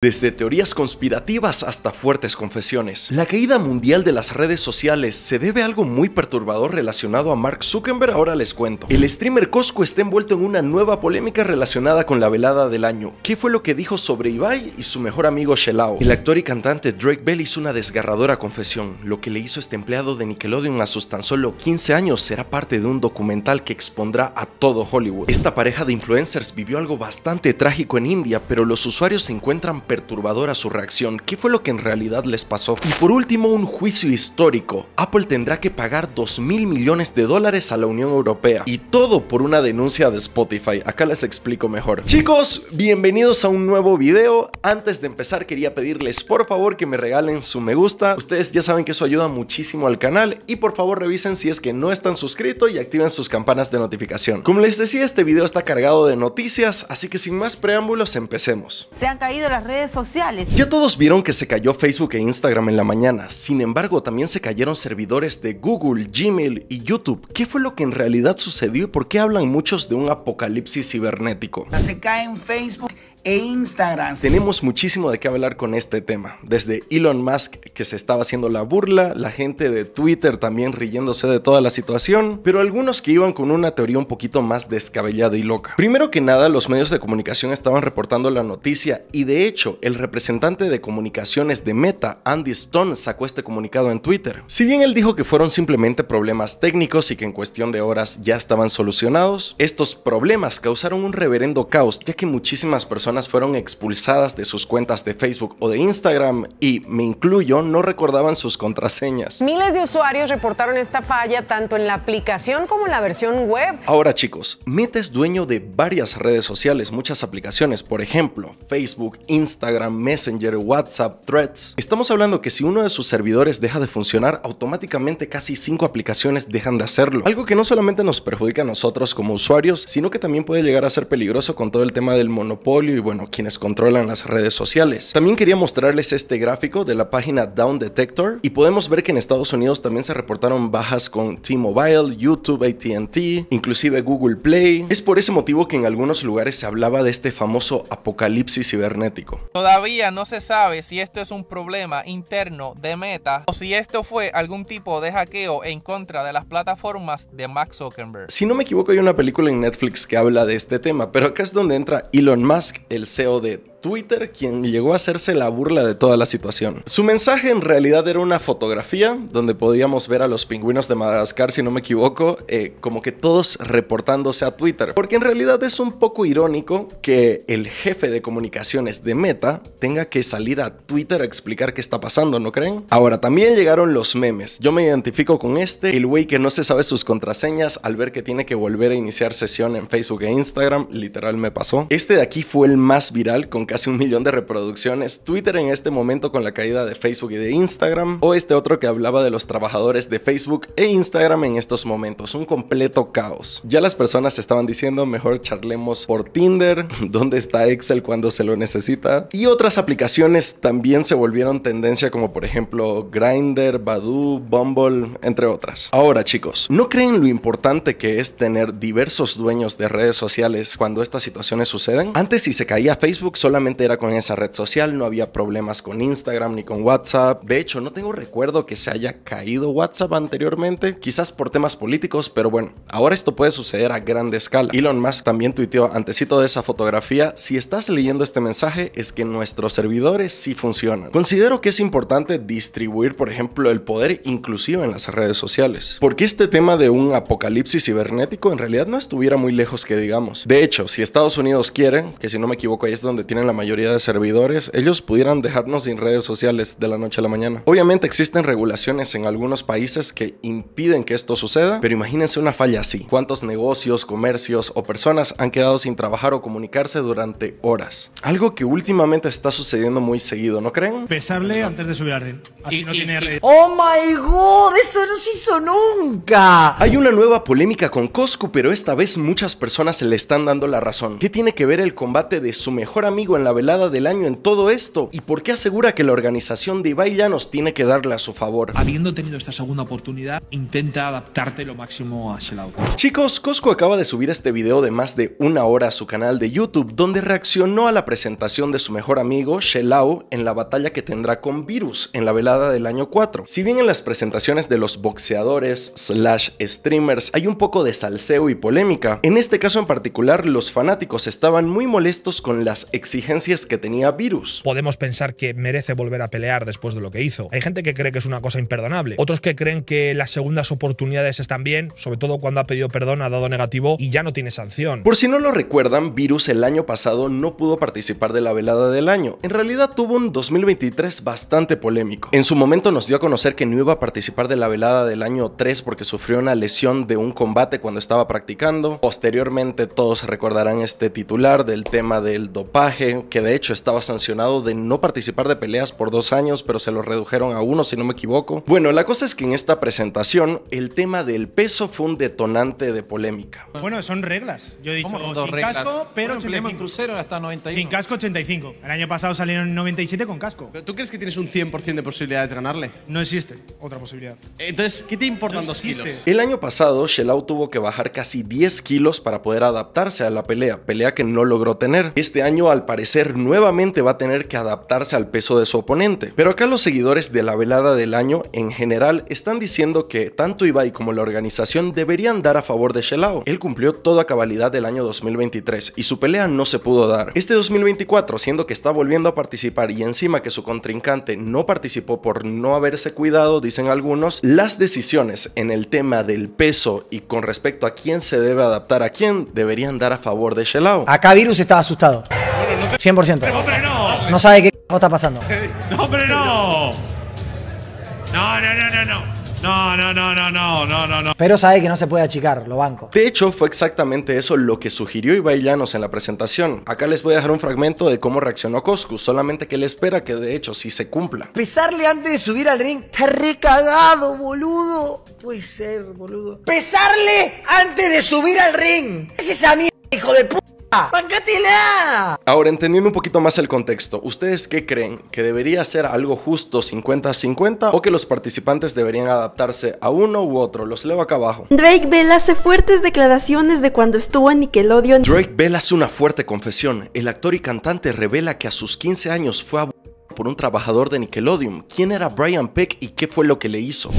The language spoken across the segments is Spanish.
Desde teorías conspirativas hasta fuertes confesiones, la caída mundial de las redes sociales se debe a algo muy perturbador relacionado a Mark Zuckerberg, ahora les cuento. El streamer Cosco está envuelto en una nueva polémica relacionada con la velada del año. ¿Qué fue lo que dijo sobre Ibai y su mejor amigo Shelao? El actor y cantante Drake Bell hizo una desgarradora confesión. Lo que le hizo este empleado de Nickelodeon a sus tan solo 15 años será parte de un documental que expondrá a todo Hollywood. Esta pareja de influencers vivió algo bastante trágico en India, pero los usuarios se encuentran perturbadora su reacción, qué fue lo que en realidad les pasó. Y por último, un juicio histórico. Apple tendrá que pagar 2 mil millones de dólares a la Unión Europea. Y todo por una denuncia de Spotify. Acá les explico mejor. Chicos, bienvenidos a un nuevo video. Antes de empezar, quería pedirles por favor que me regalen su me gusta. Ustedes ya saben que eso ayuda muchísimo al canal. Y por favor, revisen si es que no están suscritos y activen sus campanas de notificación. Como les decía, este video está cargado de noticias. Así que sin más preámbulos, empecemos. Se han caído las redes sociales. Ya todos vieron que se cayó Facebook e Instagram en la mañana, sin embargo también se cayeron servidores de Google, Gmail y YouTube. ¿Qué fue lo que en realidad sucedió y por qué hablan muchos de un apocalipsis cibernético? Se cae en Facebook, e Instagram. Tenemos muchísimo de qué hablar con este tema. Desde Elon Musk que se estaba haciendo la burla, la gente de Twitter también riéndose de toda la situación, pero algunos que iban con una teoría un poquito más descabellada y loca. Primero que nada, los medios de comunicación estaban reportando la noticia y de hecho el representante de comunicaciones de Meta, Andy Stone, sacó este comunicado en Twitter. Si bien él dijo que fueron simplemente problemas técnicos y que en cuestión de horas ya estaban solucionados, estos problemas causaron un reverendo caos ya que muchísimas personas fueron expulsadas de sus cuentas de Facebook o de Instagram y, me incluyo, no recordaban sus contraseñas. Miles de usuarios reportaron esta falla tanto en la aplicación como en la versión web. Ahora chicos, Meta es dueño de varias redes sociales, muchas aplicaciones, por ejemplo, Facebook, Instagram, Messenger, WhatsApp, Threads. Estamos hablando que si uno de sus servidores deja de funcionar, automáticamente casi cinco aplicaciones dejan de hacerlo. Algo que no solamente nos perjudica a nosotros como usuarios, sino que también puede llegar a ser peligroso con todo el tema del monopolio y bueno, quienes controlan las redes sociales. También quería mostrarles este gráfico de la página Down Detector y podemos ver que en Estados Unidos también se reportaron bajas con T-Mobile, YouTube, ATT, inclusive Google Play. Es por ese motivo que en algunos lugares se hablaba de este famoso apocalipsis cibernético. Todavía no se sabe si esto es un problema interno de Meta o si esto fue algún tipo de hackeo en contra de las plataformas de Max Zuckerberg. Si no me equivoco hay una película en Netflix que habla de este tema, pero acá es donde entra Elon Musk el CEO de Twitter quien llegó a hacerse la burla de toda la situación. Su mensaje en realidad era una fotografía donde podíamos ver a los pingüinos de Madagascar, si no me equivoco, eh, como que todos reportándose a Twitter. Porque en realidad es un poco irónico que el jefe de comunicaciones de Meta tenga que salir a Twitter a explicar qué está pasando, ¿no creen? Ahora, también llegaron los memes. Yo me identifico con este, el güey que no se sabe sus contraseñas al ver que tiene que volver a iniciar sesión en Facebook e Instagram, literal me pasó. Este de aquí fue el más viral con casi un millón de reproducciones, Twitter en este momento con la caída de Facebook y de Instagram, o este otro que hablaba de los trabajadores de Facebook e Instagram en estos momentos, un completo caos. Ya las personas estaban diciendo, mejor charlemos por Tinder, dónde está Excel cuando se lo necesita, y otras aplicaciones también se volvieron tendencia como por ejemplo Grindr, Badoo, Bumble, entre otras. Ahora chicos, ¿no creen lo importante que es tener diversos dueños de redes sociales cuando estas situaciones suceden? Antes si se caía Facebook solamente era con esa red social, no había problemas con Instagram ni con WhatsApp. De hecho, no tengo recuerdo que se haya caído WhatsApp anteriormente, quizás por temas políticos, pero bueno, ahora esto puede suceder a grande escala. Elon Musk también tuiteó antesito de esa fotografía, si estás leyendo este mensaje es que nuestros servidores sí funcionan. Considero que es importante distribuir, por ejemplo, el poder inclusivo en las redes sociales, porque este tema de un apocalipsis cibernético en realidad no estuviera muy lejos que digamos. De hecho, si Estados Unidos quieren, que si no me equivoco ahí es donde tienen la mayoría de servidores, ellos pudieran dejarnos sin redes sociales de la noche a la mañana. Obviamente existen regulaciones en algunos países que impiden que esto suceda, pero imagínense una falla así. ¿Cuántos negocios, comercios o personas han quedado sin trabajar o comunicarse durante horas? Algo que últimamente está sucediendo muy seguido, ¿no creen? Pesarle antes de subir a Así no tiene red. ¡Oh my god! ¡Eso no se hizo nunca! Hay una nueva polémica con Coscu, pero esta vez muchas personas le están dando la razón. ¿Qué tiene que ver el combate de su mejor amigo en la velada del año en todo esto? ¿Y por qué asegura que la organización de ya nos tiene que darle a su favor? Habiendo tenido esta segunda oportunidad, intenta adaptarte lo máximo a Chicos, Cosco acaba de subir este video de más de una hora a su canal de YouTube, donde reaccionó a la presentación de su mejor amigo, Shelau, en la batalla que tendrá con Virus en la velada del año 4. Si bien en las presentaciones de los boxeadores slash streamers hay un poco de salseo y polémica, en este caso en particular los fanáticos estaban muy molestos con las exigencias que tenía virus. Podemos pensar que merece volver a pelear después de lo que hizo. Hay gente que cree que es una cosa imperdonable, otros que creen que las segundas oportunidades están bien, sobre todo cuando ha pedido perdón, ha dado negativo y ya no tiene sanción. Por si no lo recuerdan, Virus el año pasado no pudo participar de la velada del año. En realidad tuvo un 2023 bastante polémico. En su momento nos dio a conocer que no iba a participar de la velada del año 3 porque sufrió una lesión de un combate cuando estaba practicando. Posteriormente todos recordarán este titular del tema del dopaje, que de hecho estaba sancionado de no participar de peleas por dos años, pero se lo redujeron a uno si no me equivoco. Bueno, la cosa es que en esta presentación el tema del peso fue un detonante de polémica. Ah. Bueno, son reglas. Yo he dicho sin casco, pero 85. crucero hasta 91. Sin casco 85. El año pasado salieron 97 con casco. ¿Tú crees que tienes un 100% de posibilidades de ganarle? No existe otra posibilidad. Entonces, ¿qué te importan no El año pasado, Shelau tuvo que bajar casi 10 kilos para poder adaptarse a la pelea, pelea que no logró tener. Este año, al parecer, ser nuevamente va a tener que adaptarse al peso de su oponente. Pero acá los seguidores de la velada del año en general están diciendo que tanto Ibai como la organización deberían dar a favor de Shelao. Él cumplió toda cabalidad del año 2023 y su pelea no se pudo dar. Este 2024, siendo que está volviendo a participar y encima que su contrincante no participó por no haberse cuidado, dicen algunos, las decisiones en el tema del peso y con respecto a quién se debe adaptar a quién deberían dar a favor de Shelao. Acá Virus estaba asustado. 100%. No sabe qué está pasando. Eh, no, hombre, no. No, no, no, no, no. No, no, no, no, no, Pero sabe que no se puede achicar, lo banco. De hecho, fue exactamente eso lo que sugirió Ibai Llanos en la presentación. Acá les voy a dejar un fragmento de cómo reaccionó Coscu, solamente que le espera que de hecho sí se cumpla. Pesarle antes de subir al ring, está recagado, boludo. Puede ser, boludo. Pesarle antes de subir al ring. Es Ah. Ahora, entendiendo un poquito más el contexto, ¿ustedes qué creen? ¿Que debería ser algo justo 50-50 o que los participantes deberían adaptarse a uno u otro? Los leo acá abajo. Drake Bell hace fuertes declaraciones de cuando estuvo en Nickelodeon. Drake Bell hace una fuerte confesión. El actor y cantante revela que a sus 15 años fue abusado por un trabajador de Nickelodeon. ¿Quién era Brian Peck y qué fue lo que le hizo?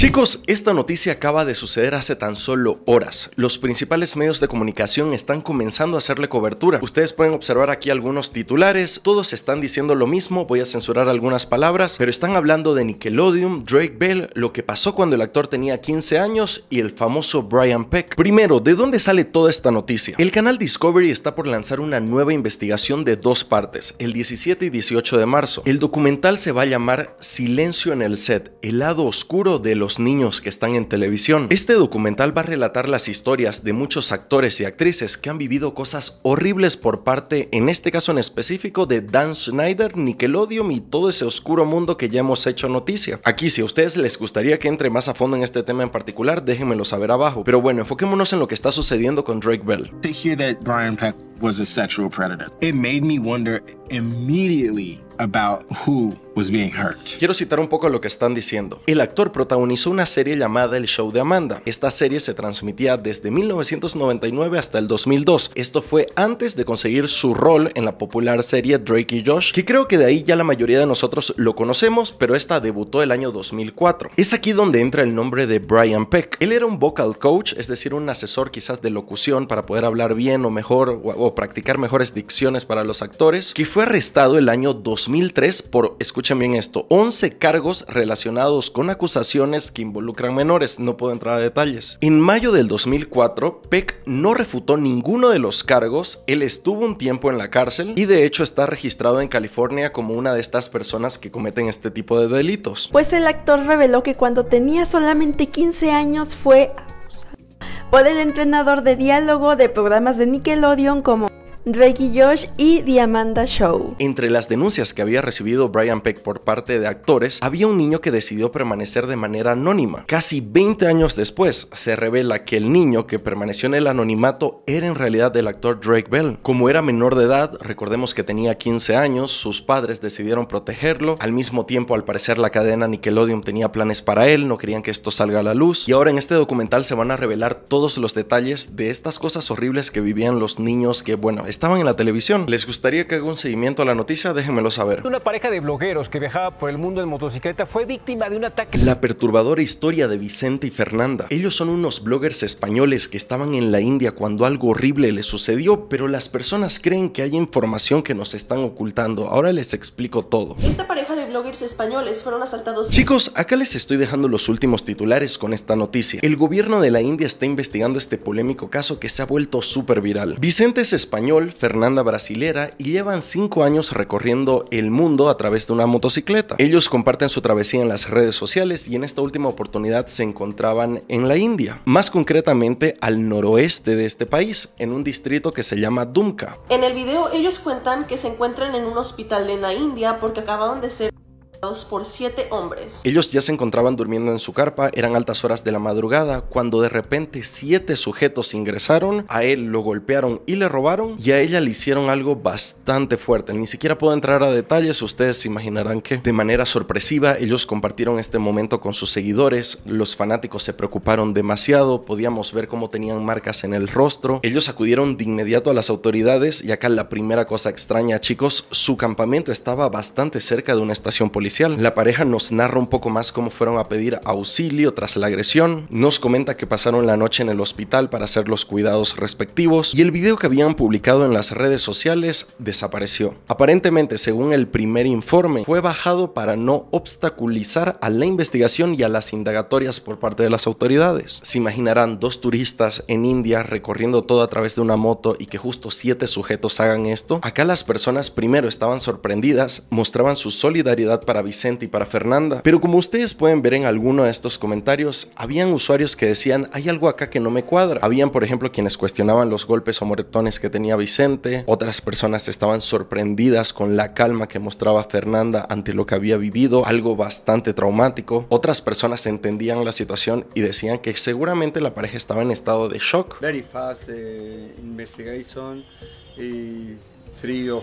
Chicos, esta noticia acaba de suceder hace tan solo horas. Los principales medios de comunicación están comenzando a hacerle cobertura. Ustedes pueden observar aquí algunos titulares, todos están diciendo lo mismo, voy a censurar algunas palabras, pero están hablando de Nickelodeon, Drake Bell, lo que pasó cuando el actor tenía 15 años y el famoso Brian Peck. Primero, ¿de dónde sale toda esta noticia? El canal Discovery está por lanzar una nueva investigación de dos partes, el 17 y 18 de marzo. El documental se va a llamar Silencio en el set, el lado oscuro de los niños que están en televisión. Este documental va a relatar las historias de muchos actores y actrices que han vivido cosas horribles por parte, en este caso en específico, de Dan Schneider, Nickelodeon y todo ese oscuro mundo que ya hemos hecho noticia. Aquí, si a ustedes les gustaría que entre más a fondo en este tema en particular, déjenmelo saber abajo. Pero bueno, enfoquémonos en lo que está sucediendo con Drake Bell. To that Brian Peck was a sexual predator, it made me wonder immediately about who was being hurt. Quiero citar un poco lo que están diciendo. El actor protagonizó una serie llamada El Show de Amanda. Esta serie se transmitía desde 1999 hasta el 2002. Esto fue antes de conseguir su rol en la popular serie Drake y Josh, que creo que de ahí ya la mayoría de nosotros lo conocemos, pero esta debutó el año 2004. Es aquí donde entra el nombre de Brian Peck. Él era un vocal coach, es decir, un asesor quizás de locución para poder hablar bien o mejor o, practicar mejores dicciones para los actores, que fue arrestado el año 2004 2003 por, escuchen bien esto, 11 cargos relacionados con acusaciones que involucran menores. No puedo entrar a detalles. En mayo del 2004, Peck no refutó ninguno de los cargos. Él estuvo un tiempo en la cárcel y de hecho está registrado en California como una de estas personas que cometen este tipo de delitos. Pues el actor reveló que cuando tenía solamente 15 años fue por el entrenador de diálogo de programas de Nickelodeon como y Josh y Diamanda Show. Entre las denuncias que había recibido Brian Peck por parte de actores, había un niño que decidió permanecer de manera anónima. Casi 20 años después, se revela que el niño que permaneció en el anonimato era en realidad el actor Drake Bell. Como era menor de edad, recordemos que tenía 15 años, sus padres decidieron protegerlo. Al mismo tiempo, al parecer, la cadena Nickelodeon tenía planes para él, no querían que esto salga a la luz. Y ahora en este documental se van a revelar todos los detalles de estas cosas horribles que vivían los niños que, bueno, estaban en la televisión. ¿Les gustaría que haga un seguimiento a la noticia? Déjenmelo saber. Una pareja de blogueros que viajaba por el mundo en motocicleta fue víctima de un ataque. La perturbadora historia de Vicente y Fernanda. Ellos son unos bloggers españoles que estaban en la India cuando algo horrible les sucedió, pero las personas creen que hay información que nos están ocultando. Ahora les explico todo. Esta pareja de bloggers españoles fueron asaltados. Chicos, acá les estoy dejando los últimos titulares con esta noticia. El gobierno de la India está investigando este polémico caso que se ha vuelto súper viral. Vicente es español Fernanda Brasilera y llevan cinco años recorriendo el mundo a través de una motocicleta. Ellos comparten su travesía en las redes sociales y en esta última oportunidad se encontraban en la India, más concretamente al noroeste de este país, en un distrito que se llama Dumka. En el video ellos cuentan que se encuentran en un hospital en la India porque acababan de ser por siete hombres. Ellos ya se encontraban durmiendo en su carpa, eran altas horas de la madrugada, cuando de repente siete sujetos ingresaron, a él lo golpearon y le robaron, y a ella le hicieron algo bastante fuerte. Ni siquiera puedo entrar a detalles, ustedes se imaginarán que de manera sorpresiva ellos compartieron este momento con sus seguidores, los fanáticos se preocuparon demasiado, podíamos ver cómo tenían marcas en el rostro, ellos acudieron de inmediato a las autoridades y acá la primera cosa extraña chicos, su campamento estaba bastante cerca de una estación policial la pareja nos narra un poco más cómo fueron a pedir auxilio tras la agresión, nos comenta que pasaron la noche en el hospital para hacer los cuidados respectivos y el video que habían publicado en las redes sociales desapareció. Aparentemente, según el primer informe, fue bajado para no obstaculizar a la investigación y a las indagatorias por parte de las autoridades. Se imaginarán dos turistas en India recorriendo todo a través de una moto y que justo siete sujetos hagan esto. Acá las personas primero estaban sorprendidas, mostraban su solidaridad para Vicente y para Fernanda. Pero como ustedes pueden ver en alguno de estos comentarios, habían usuarios que decían, hay algo acá que no me cuadra. Habían, por ejemplo, quienes cuestionaban los golpes o moretones que tenía Vicente, otras personas estaban sorprendidas con la calma que mostraba Fernanda ante lo que había vivido, algo bastante traumático. Otras personas entendían la situación y decían que seguramente la pareja estaba en estado de shock. Very fast eh, investigation y eh, eh,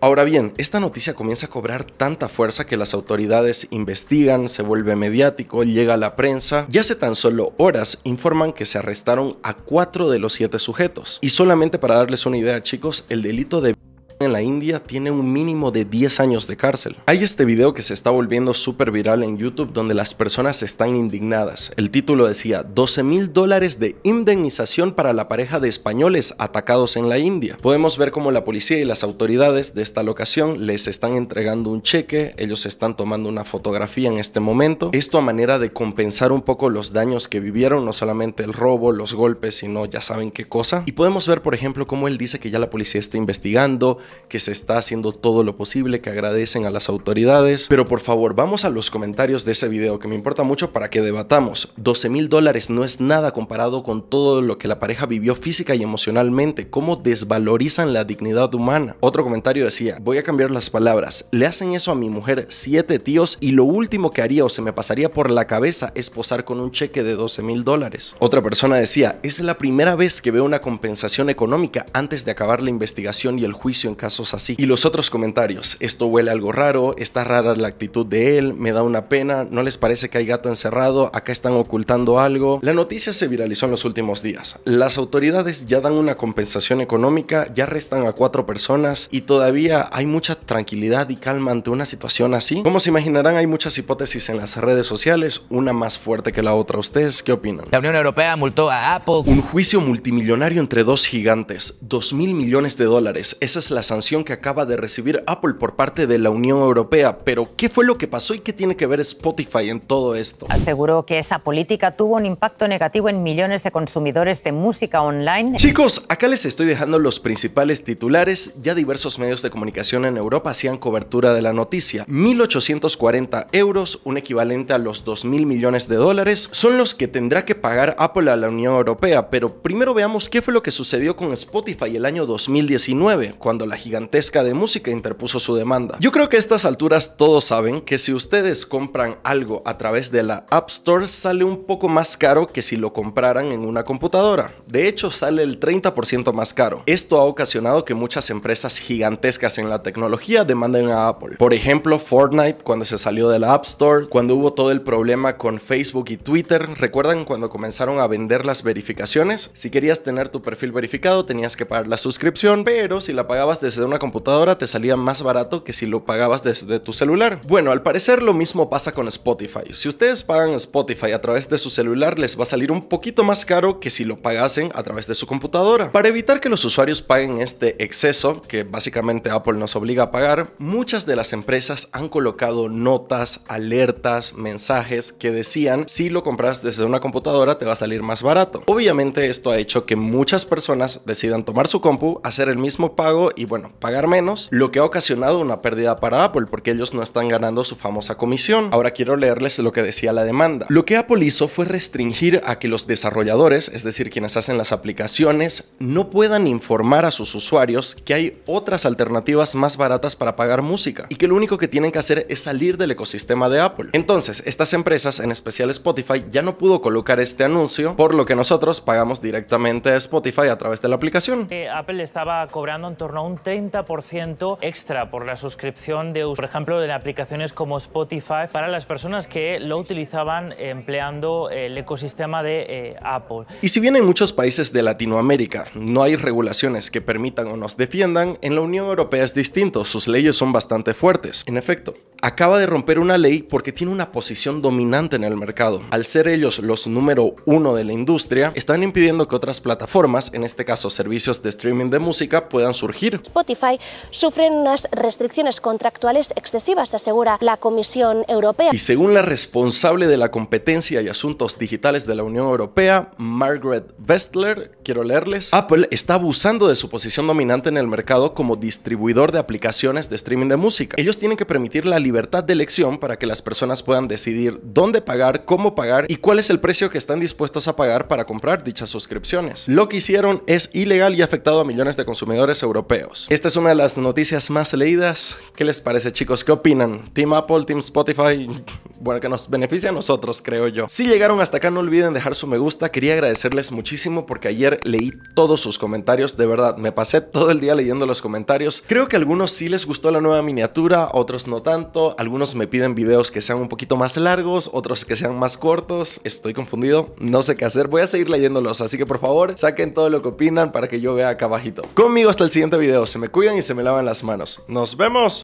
Ahora bien, esta noticia comienza a cobrar tanta fuerza que las autoridades investigan, se vuelve mediático, llega a la prensa y hace tan solo horas informan que se arrestaron a cuatro de los siete sujetos. Y solamente para darles una idea chicos, el delito de en la India tiene un mínimo de 10 años de cárcel. Hay este video que se está volviendo súper viral en YouTube donde las personas están indignadas. El título decía 12 mil dólares de indemnización para la pareja de españoles atacados en la India. Podemos ver cómo la policía y las autoridades de esta locación les están entregando un cheque, ellos están tomando una fotografía en este momento. Esto a manera de compensar un poco los daños que vivieron, no solamente el robo, los golpes, sino ya saben qué cosa. Y podemos ver, por ejemplo, cómo él dice que ya la policía está investigando, que se está haciendo todo lo posible, que agradecen a las autoridades. Pero por favor, vamos a los comentarios de ese video que me importa mucho para que debatamos. 12 mil dólares no es nada comparado con todo lo que la pareja vivió física y emocionalmente, cómo desvalorizan la dignidad humana. Otro comentario decía, voy a cambiar las palabras, le hacen eso a mi mujer siete tíos y lo último que haría o se me pasaría por la cabeza es posar con un cheque de 12 mil dólares. Otra persona decía, es la primera vez que veo una compensación económica antes de acabar la investigación y el juicio casos así. Y los otros comentarios, esto huele algo raro, está rara la actitud de él, me da una pena, no les parece que hay gato encerrado, acá están ocultando algo. La noticia se viralizó en los últimos días. Las autoridades ya dan una compensación económica, ya restan a cuatro personas y todavía hay mucha tranquilidad y calma ante una situación así. Como se imaginarán, hay muchas hipótesis en las redes sociales, una más fuerte que la otra. ¿Ustedes qué opinan? La Unión Europea multó a Apple. Un juicio multimillonario entre dos gigantes, 2 mil millones de dólares. Esa es la sanción que acaba de recibir Apple por parte de la Unión Europea, pero ¿qué fue lo que pasó y qué tiene que ver Spotify en todo esto? Aseguró que esa política tuvo un impacto negativo en millones de consumidores de música online. Chicos, acá les estoy dejando los principales titulares. Ya diversos medios de comunicación en Europa hacían cobertura de la noticia. 1.840 euros, un equivalente a los 2.000 millones de dólares, son los que tendrá que pagar Apple a la Unión Europea, pero primero veamos qué fue lo que sucedió con Spotify el año 2019, cuando la gigantesca de música interpuso su demanda. Yo creo que a estas alturas todos saben que si ustedes compran algo a través de la App Store sale un poco más caro que si lo compraran en una computadora. De hecho sale el 30% más caro. Esto ha ocasionado que muchas empresas gigantescas en la tecnología demanden a Apple. Por ejemplo, Fortnite cuando se salió de la App Store, cuando hubo todo el problema con Facebook y Twitter, ¿recuerdan cuando comenzaron a vender las verificaciones? Si querías tener tu perfil verificado tenías que pagar la suscripción, pero si la pagabas desde una computadora te salía más barato que si lo pagabas desde tu celular. Bueno, al parecer lo mismo pasa con Spotify. Si ustedes pagan Spotify a través de su celular les va a salir un poquito más caro que si lo pagasen a través de su computadora. Para evitar que los usuarios paguen este exceso, que básicamente Apple nos obliga a pagar, muchas de las empresas han colocado notas, alertas, mensajes que decían si lo compras desde una computadora te va a salir más barato. Obviamente esto ha hecho que muchas personas decidan tomar su compu, hacer el mismo pago y bueno, pagar menos, lo que ha ocasionado una pérdida para Apple porque ellos no están ganando su famosa comisión. Ahora quiero leerles lo que decía la demanda. Lo que Apple hizo fue restringir a que los desarrolladores, es decir, quienes hacen las aplicaciones, no puedan informar a sus usuarios que hay otras alternativas más baratas para pagar música y que lo único que tienen que hacer es salir del ecosistema de Apple. Entonces, estas empresas, en especial Spotify, ya no pudo colocar este anuncio, por lo que nosotros pagamos directamente a Spotify a través de la aplicación. Eh, Apple estaba cobrando en torno a un 30% extra por la suscripción de por ejemplo, de aplicaciones como Spotify para las personas que lo utilizaban empleando el ecosistema de eh, Apple. Y si bien en muchos países de Latinoamérica no hay regulaciones que permitan o nos defiendan, en la Unión Europea es distinto, sus leyes son bastante fuertes. En efecto, acaba de romper una ley porque tiene una posición dominante en el mercado. Al ser ellos los número uno de la industria, están impidiendo que otras plataformas, en este caso servicios de streaming de música, puedan surgir. Spotify sufren unas restricciones contractuales excesivas, asegura la Comisión Europea. Y según la responsable de la competencia y asuntos digitales de la Unión Europea, Margaret Vestler, quiero leerles. Apple está abusando de su posición dominante en el mercado como distribuidor de aplicaciones de streaming de música. Ellos tienen que permitir la libertad de elección para que las personas puedan decidir dónde pagar, cómo pagar y cuál es el precio que están dispuestos a pagar para comprar dichas suscripciones. Lo que hicieron es ilegal y ha afectado a millones de consumidores europeos. Esta es una de las noticias más leídas. ¿Qué les parece chicos? ¿Qué opinan? Team Apple, Team Spotify, bueno, que nos beneficia a nosotros, creo yo. Si llegaron hasta acá, no olviden dejar su me gusta. Quería agradecerles muchísimo porque ayer leí todos sus comentarios, de verdad, me pasé todo el día leyendo los comentarios. Creo que a algunos sí les gustó la nueva miniatura, otros no tanto, algunos me piden videos que sean un poquito más largos, otros que sean más cortos, estoy confundido, no sé qué hacer, voy a seguir leyéndolos, así que por favor saquen todo lo que opinan para que yo vea acá abajito. Conmigo hasta el siguiente video, se me cuidan y se me lavan las manos. ¡Nos vemos!